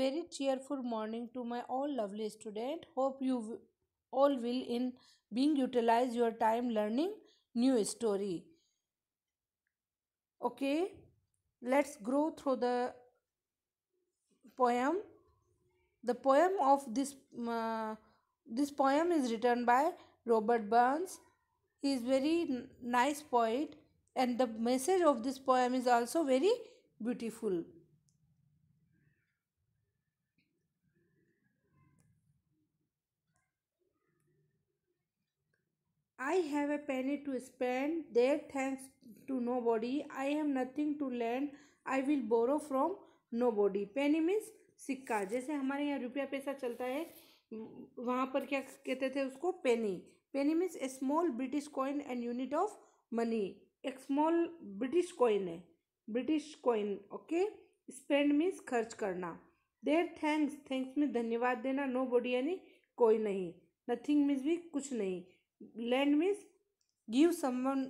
very cheerful morning to my all lovely student hope you all will in being utilize your time learning new story okay let's go through the poem the poem of this uh, this poem is written by robert burns he is very nice poet and the message of this poem is also very beautiful I have a penny to spend there thanks to nobody I have nothing to lend I will borrow from nobody penny means सिक्का जैसे हमारे यहाँ रुपया पैसा चलता है वहाँ पर क्या कहते थे उसको penny penny means a small British coin and unit of money एक स्मॉल ब्रिटिश कॉइन है British coin okay spend means खर्च करना देर थैंक्स थैंक्स में धन्यवाद देना नो बॉडी यानी कोई नहीं नथिंग मीन्स भी कुछ नहीं lend means give someone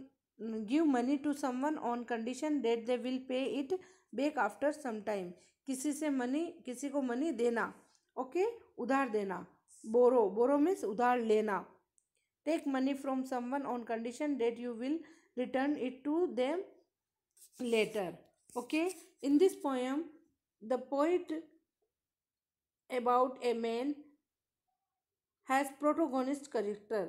give money to someone on condition that they will pay it back after some time किसी से मनी किसी को मनी देना ओके okay? उधार देना बोरो बोरो मीन्स उधार लेना take money from someone on condition that you will return it to them later okay in this poem the poet about a man has protagonist character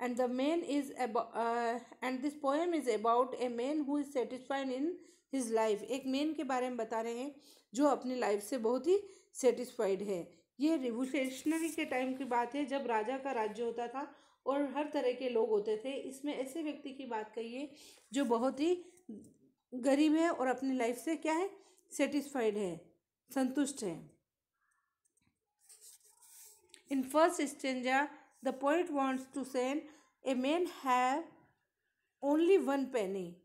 and the man is uh, and this poem is about a man who is satisfied in his life एक man के बारे में बता रहे हैं जो अपनी life से बहुत ही satisfied है ये रिवोल्यूशनरी के टाइम की बात है जब राजा का राज्य होता था और हर तरह के लोग होते थे इसमें ऐसे व्यक्ति की बात कही है जो बहुत ही गरीब है और अपनी लाइफ से क्या है सेटिस्फाइड है संतुष्ट है in first stanza The poet wants to say a man have only one penny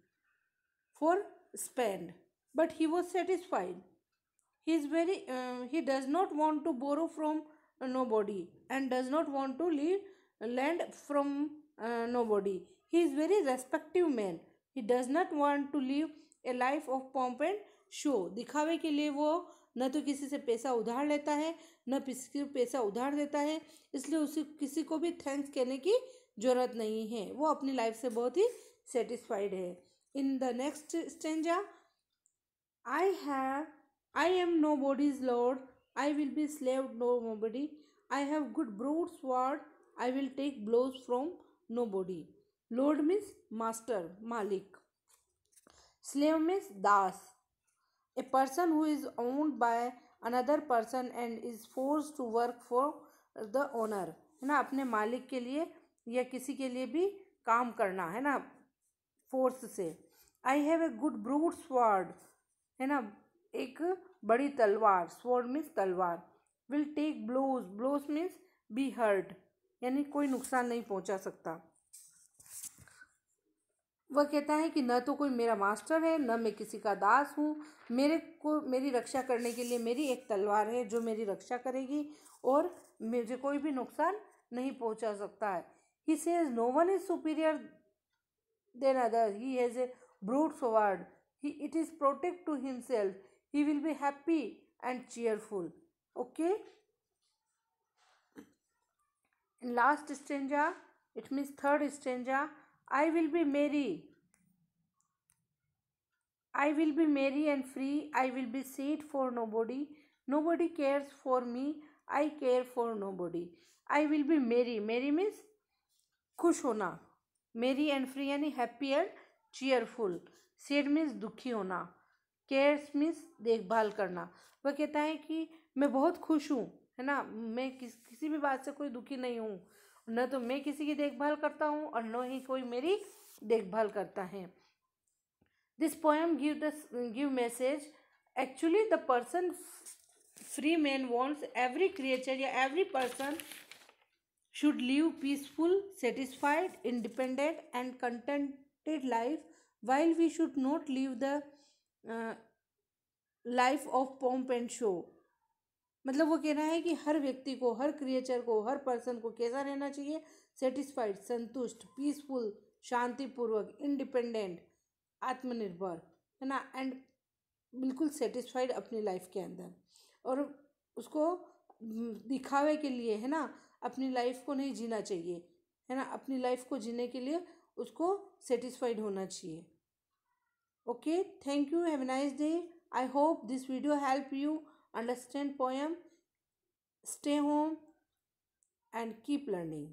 for spend but he was satisfied he is very uh, he does not want to borrow from uh, nobody and does not want to leave lend from uh, nobody he is very respective man he does not want to live a life of pomp and show दिखावे के लिए वो न तो किसी से पैसा उधार लेता है न किसी को पैसा उधार देता है इसलिए उसे किसी को भी थैंक्स कहने की ज़रूरत नहीं है वो अपनी लाइफ से बहुत ही सेटिस्फाइड है in the next stanza I have I am nobody's lord I will be slave nobody I have good broad word I will take blows from nobody lord means master मालिक slave means दास a person who is owned by another person and is force to work for the owner है ना अपने मालिक के लिए या किसी के लिए भी काम करना है ना फोर्स से I have a good brute sword है ना एक बड़ी तलवार स्वॉर्ड मीन्स तलवार will take blows blows means be hurt यानी कोई नुकसान नहीं पहुंचा सकता वह कहता है कि न तो कोई मेरा मास्टर है न मैं किसी का दास हूँ मेरे को मेरी रक्षा करने के लिए मेरी एक तलवार है जो मेरी रक्षा करेगी और मुझे कोई भी नुकसान नहीं पहुँचा सकता है he says no one is superior then other he has a brute sword he it is protect to himself he will be happy and cheerful okay last stanza it means third stanza I will be merry I will be merry and free I will be sad for nobody nobody cares for me I care for nobody I will be merry merry means खुश होना merry and free यानी happy and cheerful sad means दुखी होना cares means देखभाल करना वह कहता है कि मैं बहुत खुश हूँ है ना मैं किस किसी भी बात से कोई दुखी नहीं हूँ न तो मैं किसी की देखभाल करता हूँ और न ही कोई मेरी देखभाल करता है this poem give the give message actually the person free man wants every creature या every person should live peaceful satisfied independent and contented life while we should not live the life of pomp and show मतलब वो कह रहा है कि हर व्यक्ति को हर creature को हर पर्सन को कैसा रहना चाहिए सेटिस्फाइड संतुष्ट पीसफुल शांतिपूर्वक इंडिपेंडेंट आत्मनिर्भर है ना एंड बिल्कुल सेटिस्फाइड अपनी लाइफ के अंदर और उसको हम्म, दिखावे के लिए है ना अपनी लाइफ को नहीं जीना चाहिए है ना अपनी लाइफ को जीने के लिए उसको सेटिस्फाइड होना चाहिए okay thank you have nice day I hope this video help you understand poem stay home and keep learning